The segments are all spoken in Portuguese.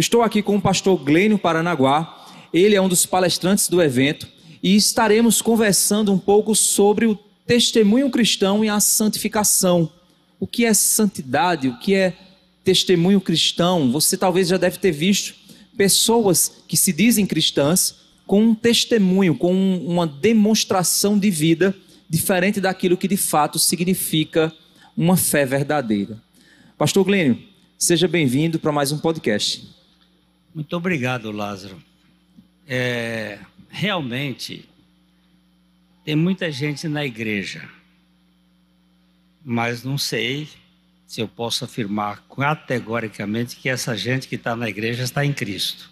Estou aqui com o pastor Glênio Paranaguá, ele é um dos palestrantes do evento e estaremos conversando um pouco sobre o testemunho cristão e a santificação. O que é santidade? O que é testemunho cristão? Você talvez já deve ter visto pessoas que se dizem cristãs com um testemunho, com uma demonstração de vida diferente daquilo que de fato significa uma fé verdadeira. Pastor Glênio, seja bem-vindo para mais um podcast. Muito obrigado, Lázaro. É, realmente, tem muita gente na igreja, mas não sei se eu posso afirmar categoricamente que essa gente que está na igreja está em Cristo.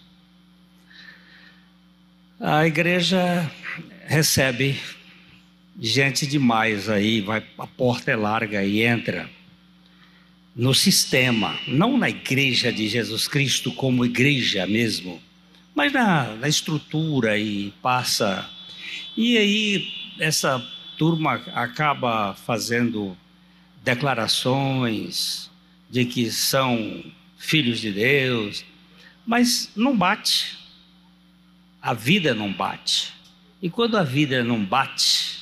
A igreja recebe gente demais aí, vai, a porta é larga e entra no sistema, não na igreja de Jesus Cristo como igreja mesmo, mas na, na estrutura e passa. E aí essa turma acaba fazendo declarações de que são filhos de Deus, mas não bate. A vida não bate. E quando a vida não bate,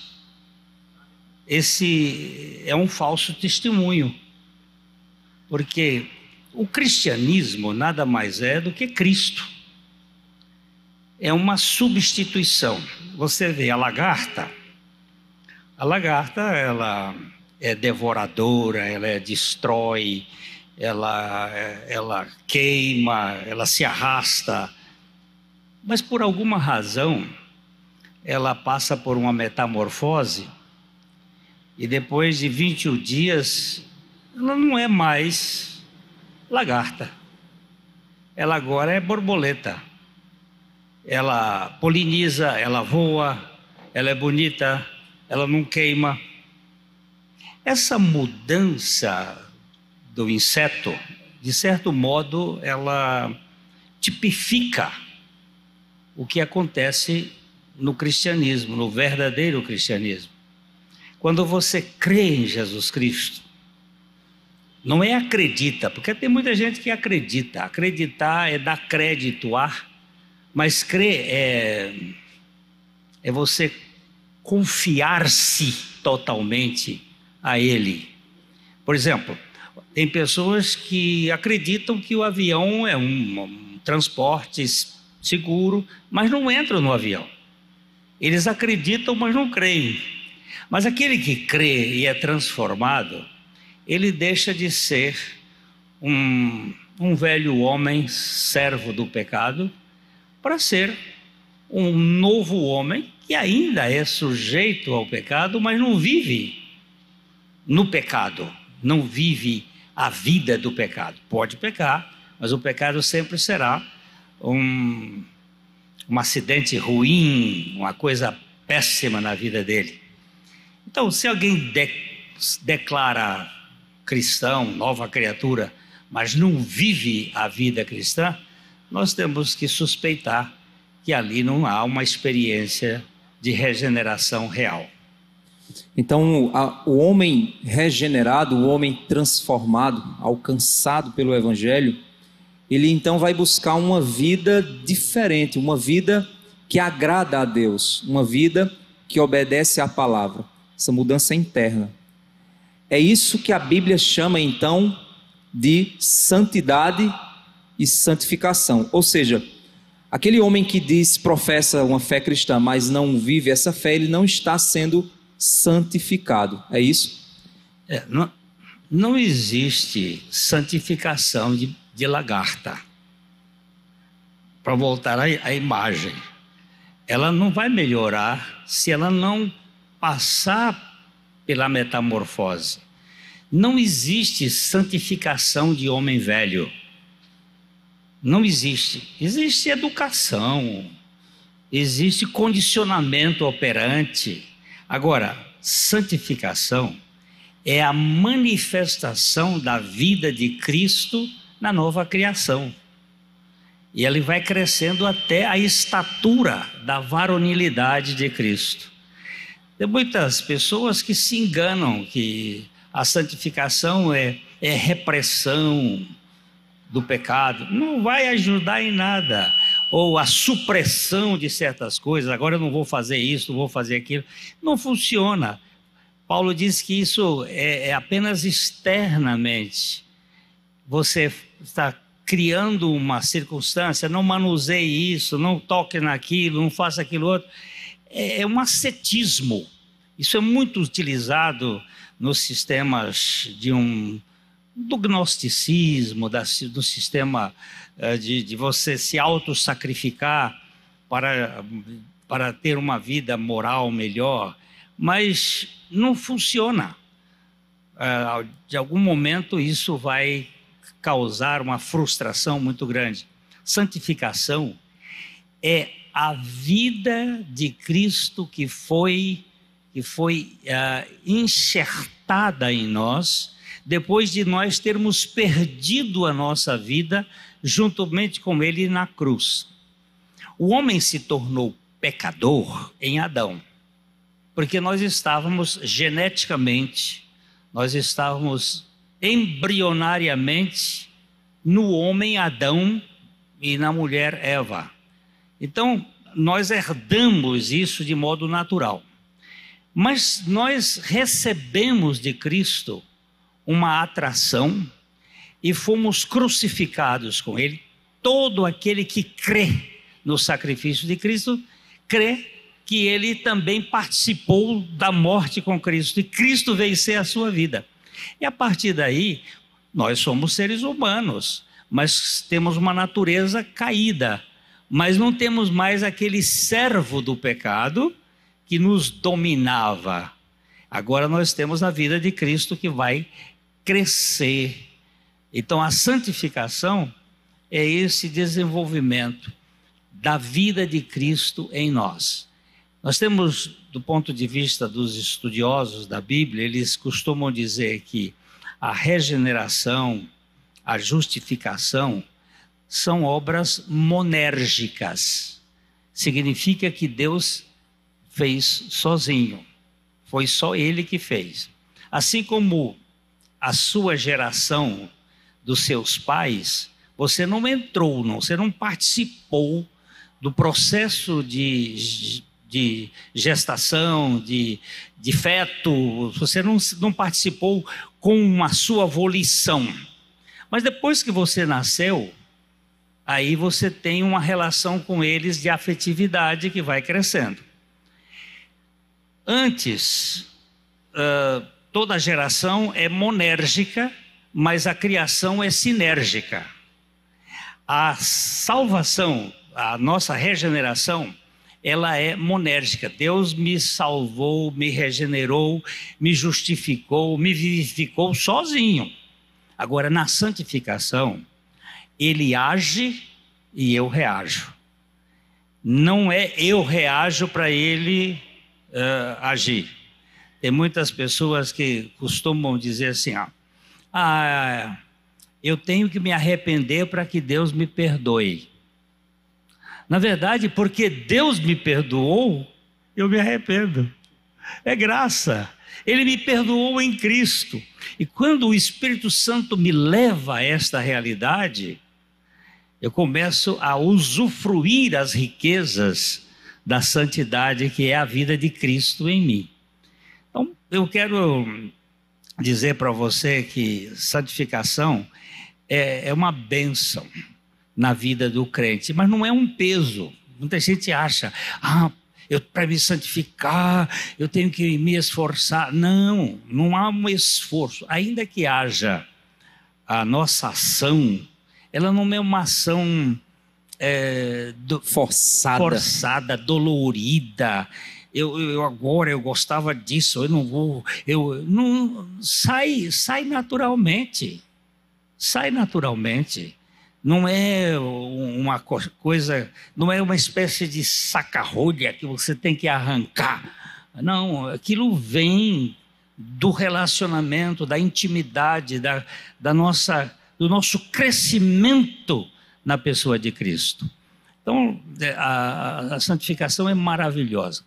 esse é um falso testemunho. Porque o cristianismo nada mais é do que Cristo. É uma substituição. Você vê a lagarta, a lagarta, ela é devoradora, ela é destrói, ela, ela queima, ela se arrasta. Mas por alguma razão, ela passa por uma metamorfose e depois de 21 dias ela não é mais lagarta. Ela agora é borboleta. Ela poliniza, ela voa, ela é bonita, ela não queima. Essa mudança do inseto, de certo modo, ela tipifica o que acontece no cristianismo, no verdadeiro cristianismo. Quando você crê em Jesus Cristo, não é acredita, porque tem muita gente que acredita. Acreditar é dar crédito a, mas crer é, é você confiar-se totalmente a ele. Por exemplo, tem pessoas que acreditam que o avião é um, um transporte seguro, mas não entram no avião. Eles acreditam, mas não creem. Mas aquele que crê e é transformado, ele deixa de ser um, um velho homem servo do pecado para ser um novo homem que ainda é sujeito ao pecado, mas não vive no pecado, não vive a vida do pecado. Pode pecar, mas o pecado sempre será um, um acidente ruim, uma coisa péssima na vida dele. Então, se alguém de, declara cristão, nova criatura, mas não vive a vida cristã, nós temos que suspeitar que ali não há uma experiência de regeneração real. Então, o homem regenerado, o homem transformado, alcançado pelo Evangelho, ele então vai buscar uma vida diferente, uma vida que agrada a Deus, uma vida que obedece à palavra. Essa mudança é interna. É isso que a Bíblia chama então de santidade e santificação. Ou seja, aquele homem que diz, professa uma fé cristã, mas não vive essa fé, ele não está sendo santificado. É isso? É, não, não existe santificação de, de lagarta. Para voltar à, à imagem, ela não vai melhorar se ela não passar pela metamorfose. Não existe santificação de homem velho. Não existe. Existe educação, existe condicionamento operante. Agora, santificação é a manifestação da vida de Cristo na nova criação. E ele vai crescendo até a estatura da varonilidade de Cristo. Tem muitas pessoas que se enganam que a santificação é, é repressão do pecado. Não vai ajudar em nada. Ou a supressão de certas coisas. Agora eu não vou fazer isso, não vou fazer aquilo. Não funciona. Paulo diz que isso é, é apenas externamente. Você está criando uma circunstância, não manuseie isso, não toque naquilo, não faça aquilo outro. É, é um ascetismo. Isso é muito utilizado nos sistemas de um do gnosticismo, da, do sistema eh, de, de você se autossacrificar para, para ter uma vida moral melhor, mas não funciona. Eh, de algum momento isso vai causar uma frustração muito grande. Santificação é a vida de Cristo que foi que foi uh, enxertada em nós, depois de nós termos perdido a nossa vida juntamente com ele na cruz. O homem se tornou pecador em Adão, porque nós estávamos geneticamente, nós estávamos embrionariamente no homem Adão e na mulher Eva. Então, nós herdamos isso de modo natural. Mas nós recebemos de Cristo uma atração e fomos crucificados com Ele. Todo aquele que crê no sacrifício de Cristo, crê que ele também participou da morte com Cristo e Cristo venceu a sua vida. E a partir daí, nós somos seres humanos, mas temos uma natureza caída, mas não temos mais aquele servo do pecado que nos dominava. Agora nós temos a vida de Cristo que vai crescer. Então a santificação é esse desenvolvimento da vida de Cristo em nós. Nós temos, do ponto de vista dos estudiosos da Bíblia, eles costumam dizer que a regeneração, a justificação, são obras monérgicas. Significa que Deus fez sozinho. Foi só ele que fez. Assim como a sua geração dos seus pais, você não entrou, não, você não participou do processo de, de gestação, de, de feto, você não, não participou com a sua volição. Mas depois que você nasceu, aí você tem uma relação com eles de afetividade que vai crescendo. Antes, uh, toda geração é monérgica, mas a criação é sinérgica. A salvação, a nossa regeneração, ela é monérgica. Deus me salvou, me regenerou, me justificou, me vivificou sozinho. Agora, na santificação, ele age e eu reajo. Não é eu reajo para ele uh, agir. Tem muitas pessoas que costumam dizer assim: ah, ah eu tenho que me arrepender para que Deus me perdoe. Na verdade, porque Deus me perdoou, eu me arrependo. É graça. Ele me perdoou em Cristo. E quando o Espírito Santo me leva a esta realidade, eu começo a usufruir as riquezas da santidade que é a vida de Cristo em mim. Então, eu quero dizer para você que santificação é, é uma bênção na vida do crente, mas não é um peso. Muita gente acha, ah, para me santificar, eu tenho que me esforçar. Não, não há um esforço. Ainda que haja a nossa ação, ela não é uma ação é, do, forçada. forçada, dolorida. Eu, eu, agora eu gostava disso, eu não vou, eu não sai, sai naturalmente, sai naturalmente. Não é uma coisa, não é uma espécie de sacarrolha que você tem que arrancar. Não, aquilo vem do relacionamento, da intimidade, da, da nossa, do nosso crescimento na pessoa de Cristo. Então, é, a, a santificação é maravilhosa.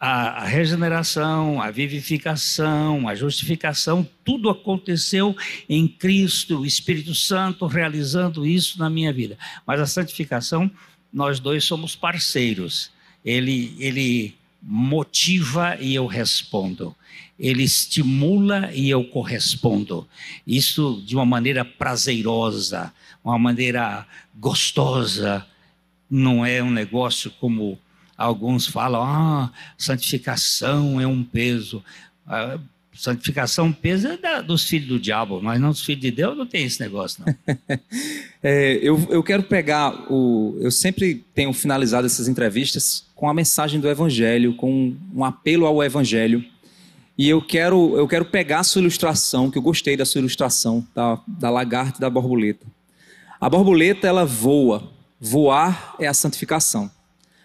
A, a regeneração, a vivificação, a justificação, tudo aconteceu em Cristo, o Espírito Santo realizando isso na minha vida. Mas a santificação, nós dois somos parceiros. Ele, ele motiva e eu respondo ele estimula e eu correspondo. Isso de uma maneira prazerosa, uma maneira gostosa. Não é um negócio como alguns falam, ah, santificação é um peso. Ah, santificação, peso é da, dos filhos do diabo, mas não dos filhos de Deus não tem esse negócio, não. é, eu, eu quero pegar o. Eu sempre tenho finalizado essas entrevistas com a mensagem do Evangelho, com um apelo ao Evangelho. E eu quero, eu quero pegar a sua ilustração, que eu gostei da sua ilustração, da, da lagarta e da borboleta. A borboleta, ela voa. Voar é a santificação.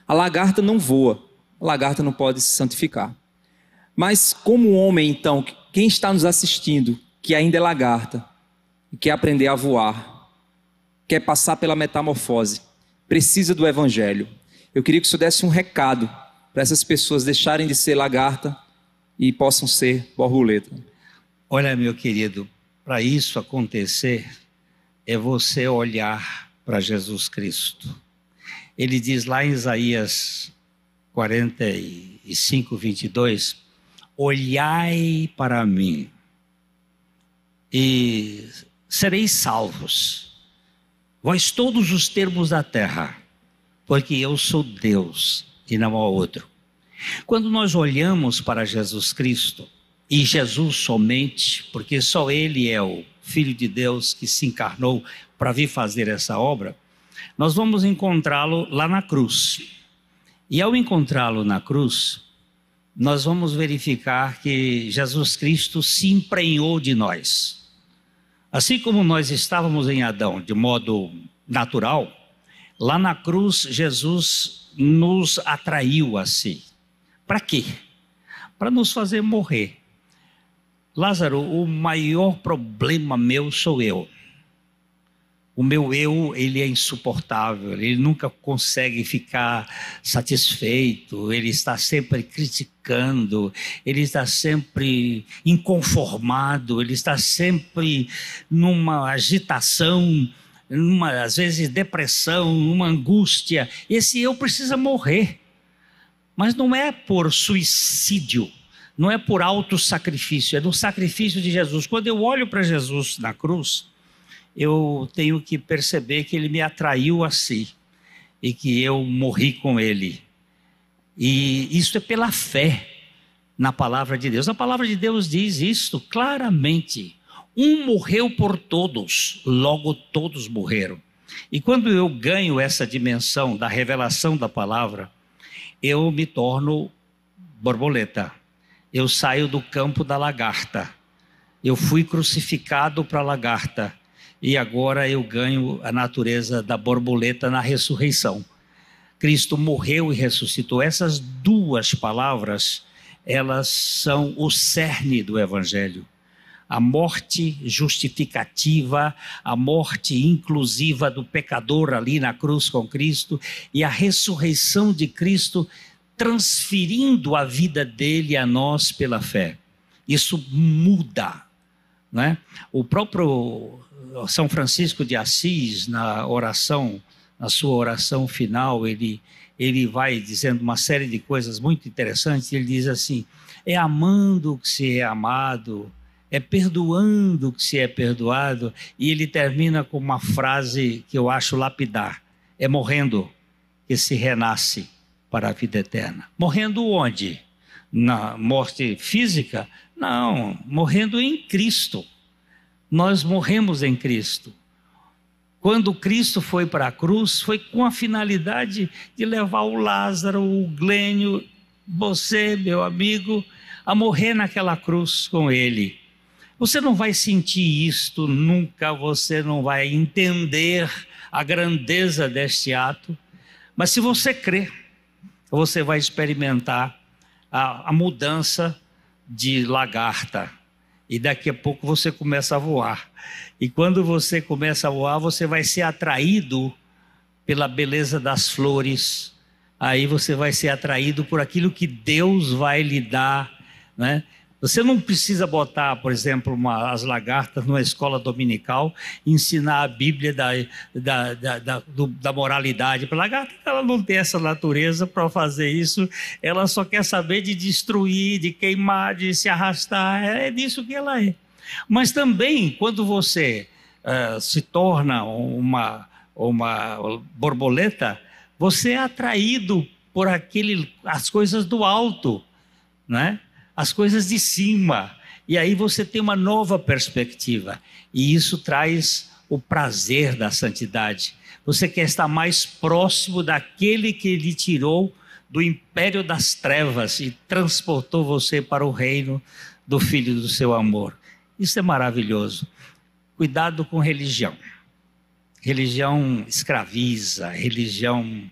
A lagarta não voa. A lagarta não pode se santificar. Mas como homem, então, quem está nos assistindo, que ainda é lagarta, e quer aprender a voar, quer passar pela metamorfose, precisa do evangelho. Eu queria que o senhor desse um recado para essas pessoas deixarem de ser lagarta e possam ser borboleta. Olha, meu querido, para isso acontecer, é você olhar para Jesus Cristo. Ele diz lá em Isaías 45, 22: Olhai para mim e sereis salvos, vós todos os termos da terra, porque eu sou Deus e não há outro. Quando nós olhamos para Jesus Cristo, e Jesus somente, porque só Ele é o Filho de Deus que se encarnou para vir fazer essa obra, nós vamos encontrá-lo lá na cruz. E ao encontrá-lo na cruz, nós vamos verificar que Jesus Cristo se emprenhou de nós. Assim como nós estávamos em Adão de modo natural, lá na cruz Jesus nos atraiu a si. Para quê? Para nos fazer morrer. Lázaro, o maior problema meu sou eu. O meu eu, ele é insuportável, ele nunca consegue ficar satisfeito, ele está sempre criticando, ele está sempre inconformado, ele está sempre numa agitação, numa, às vezes depressão, numa angústia. Esse eu precisa morrer. Mas não é por suicídio, não é por autossacrifício, é do sacrifício de Jesus. Quando eu olho para Jesus na cruz, eu tenho que perceber que ele me atraiu a si e que eu morri com ele. E isso é pela fé na palavra de Deus. A palavra de Deus diz isto claramente. Um morreu por todos, logo todos morreram. E quando eu ganho essa dimensão da revelação da palavra, eu me torno borboleta. Eu saio do campo da lagarta. Eu fui crucificado para a lagarta. E agora eu ganho a natureza da borboleta na ressurreição. Cristo morreu e ressuscitou. Essas duas palavras, elas são o cerne do evangelho a morte justificativa, a morte inclusiva do pecador ali na cruz com Cristo e a ressurreição de Cristo transferindo a vida dele a nós pela fé. Isso muda, né? O próprio São Francisco de Assis na oração, na sua oração final, ele ele vai dizendo uma série de coisas muito interessantes, ele diz assim: é amando que se é amado, é perdoando que se é perdoado, e ele termina com uma frase que eu acho lapidar: é morrendo que se renasce para a vida eterna. Morrendo onde? Na morte física? Não, morrendo em Cristo. Nós morremos em Cristo. Quando Cristo foi para a cruz, foi com a finalidade de levar o Lázaro, o Glênio, você, meu amigo, a morrer naquela cruz com ele você não vai sentir isto nunca, você não vai entender a grandeza deste ato, mas se você crer, você vai experimentar a, a mudança de lagarta. E daqui a pouco você começa a voar. E quando você começa a voar, você vai ser atraído pela beleza das flores. Aí você vai ser atraído por aquilo que Deus vai lhe dar, né? Você não precisa botar, por exemplo, uma, as lagartas numa escola dominical, ensinar a Bíblia da, da, da, da, do, da moralidade para a lagarta. Ela não tem essa natureza para fazer isso. Ela só quer saber de destruir, de queimar, de se arrastar. É, é disso que ela é. Mas também, quando você uh, se torna uma, uma borboleta, você é atraído por aquele, as coisas do alto, né? as coisas de cima. E aí você tem uma nova perspectiva. E isso traz o prazer da santidade. Você quer estar mais próximo daquele que lhe tirou do império das trevas e transportou você para o reino do filho do seu amor. Isso é maravilhoso. Cuidado com religião. Religião escraviza, religião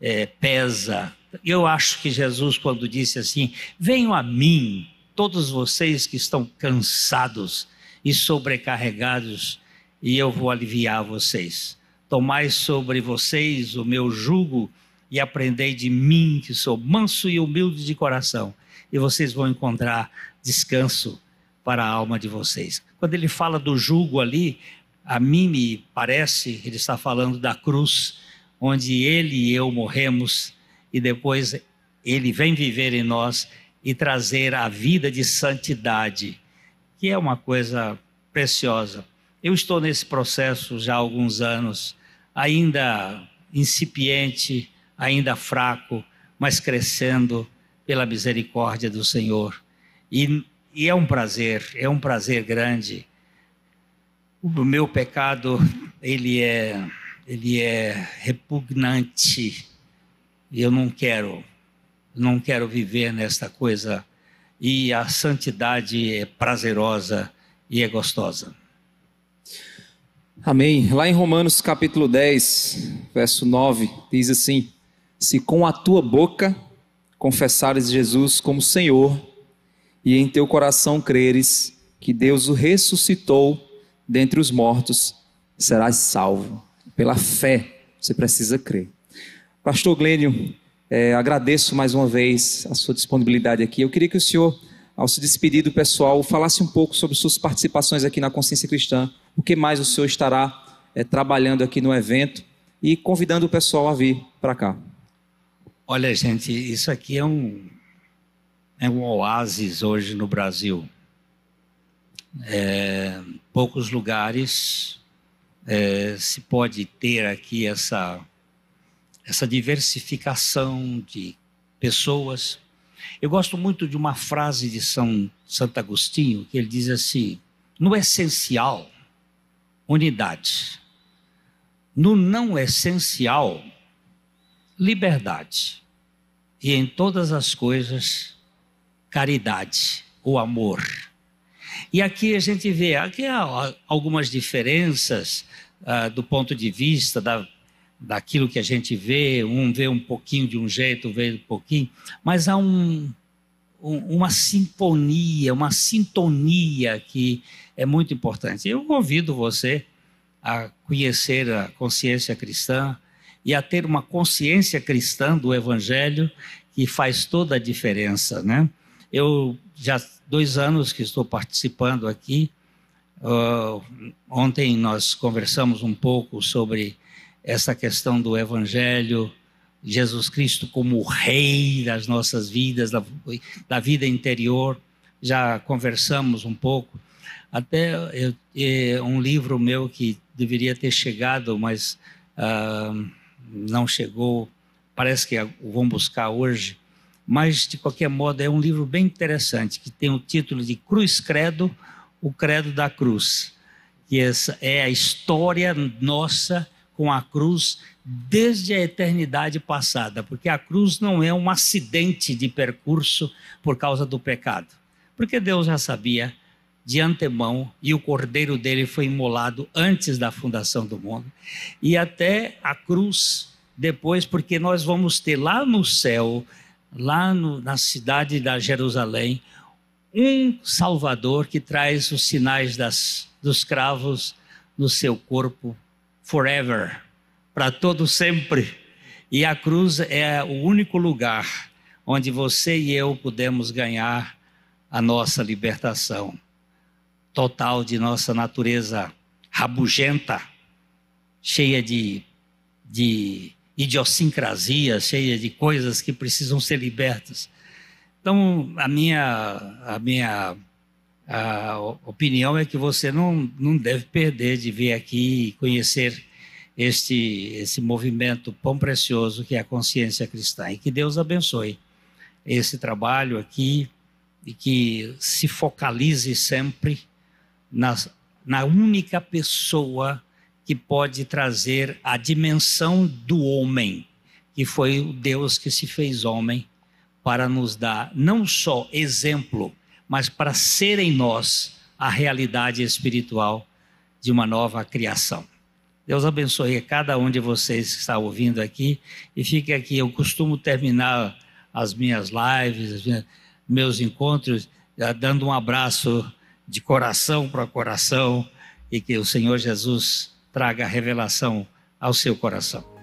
é, pesa, eu acho que Jesus, quando disse assim: Venham a mim, todos vocês que estão cansados e sobrecarregados, e eu vou aliviar vocês. Tomai sobre vocês o meu jugo e aprendei de mim, que sou manso e humilde de coração, e vocês vão encontrar descanso para a alma de vocês. Quando ele fala do jugo ali, a mim me parece, que ele está falando da cruz, onde ele e eu morremos e depois ele vem viver em nós e trazer a vida de santidade, que é uma coisa preciosa. Eu estou nesse processo já há alguns anos, ainda incipiente, ainda fraco, mas crescendo pela misericórdia do Senhor. E, e é um prazer, é um prazer grande. O meu pecado, ele é, ele é repugnante e eu não quero, não quero viver nesta coisa. E a santidade é prazerosa e é gostosa. Amém. Lá em Romanos capítulo 10, verso 9, diz assim: Se com a tua boca confessares Jesus como Senhor e em teu coração creres que Deus o ressuscitou dentre os mortos, serás salvo. Pela fé, você precisa crer. Pastor Glênio, é, agradeço mais uma vez a sua disponibilidade aqui. Eu queria que o senhor, ao se despedir do pessoal, falasse um pouco sobre suas participações aqui na Consciência Cristã, o que mais o senhor estará é, trabalhando aqui no evento e convidando o pessoal a vir para cá. Olha, gente, isso aqui é um, é um oásis hoje no Brasil. É, poucos lugares é, se pode ter aqui essa essa diversificação de pessoas. Eu gosto muito de uma frase de São Santo Agostinho, que ele diz assim: no essencial, unidade. No não essencial, liberdade. E em todas as coisas, caridade, o amor. E aqui a gente vê aqui algumas diferenças ah, do ponto de vista da daquilo que a gente vê, um vê um pouquinho de um jeito, vê um pouquinho, mas há um, um, uma sintonia, uma sintonia que é muito importante. Eu convido você a conhecer a consciência cristã e a ter uma consciência cristã do Evangelho que faz toda a diferença, né? Eu já dois anos que estou participando aqui. Uh, ontem nós conversamos um pouco sobre essa questão do Evangelho, Jesus Cristo como o Rei das nossas vidas, da, da vida interior. Já conversamos um pouco. Até eu, é, um livro meu que deveria ter chegado, mas ah, não chegou, parece que vão buscar hoje. Mas, de qualquer modo, é um livro bem interessante, que tem o título de Cruz Credo, o Credo da Cruz. E essa é a história nossa com a cruz desde a eternidade passada, porque a cruz não é um acidente de percurso por causa do pecado, porque Deus já sabia de antemão e o cordeiro dele foi imolado antes da fundação do mundo e até a cruz depois, porque nós vamos ter lá no céu, lá no, na cidade da Jerusalém, um Salvador que traz os sinais das, dos cravos no seu corpo forever, para todo sempre. E a cruz é o único lugar onde você e eu podemos ganhar a nossa libertação total de nossa natureza rabugenta, cheia de, de idiosincrasia, cheia de coisas que precisam ser libertas. Então, a minha, a minha a opinião é que você não, não deve perder de vir aqui e conhecer este, esse movimento pão precioso que é a consciência cristã. E que Deus abençoe esse trabalho aqui e que se focalize sempre na, na única pessoa que pode trazer a dimensão do homem, que foi o Deus que se fez homem para nos dar não só exemplo, mas para ser em nós a realidade espiritual de uma nova criação. Deus abençoe a cada um de vocês que está ouvindo aqui e fique aqui. Eu costumo terminar as minhas lives, meus encontros, dando um abraço de coração para coração e que o Senhor Jesus traga a revelação ao seu coração.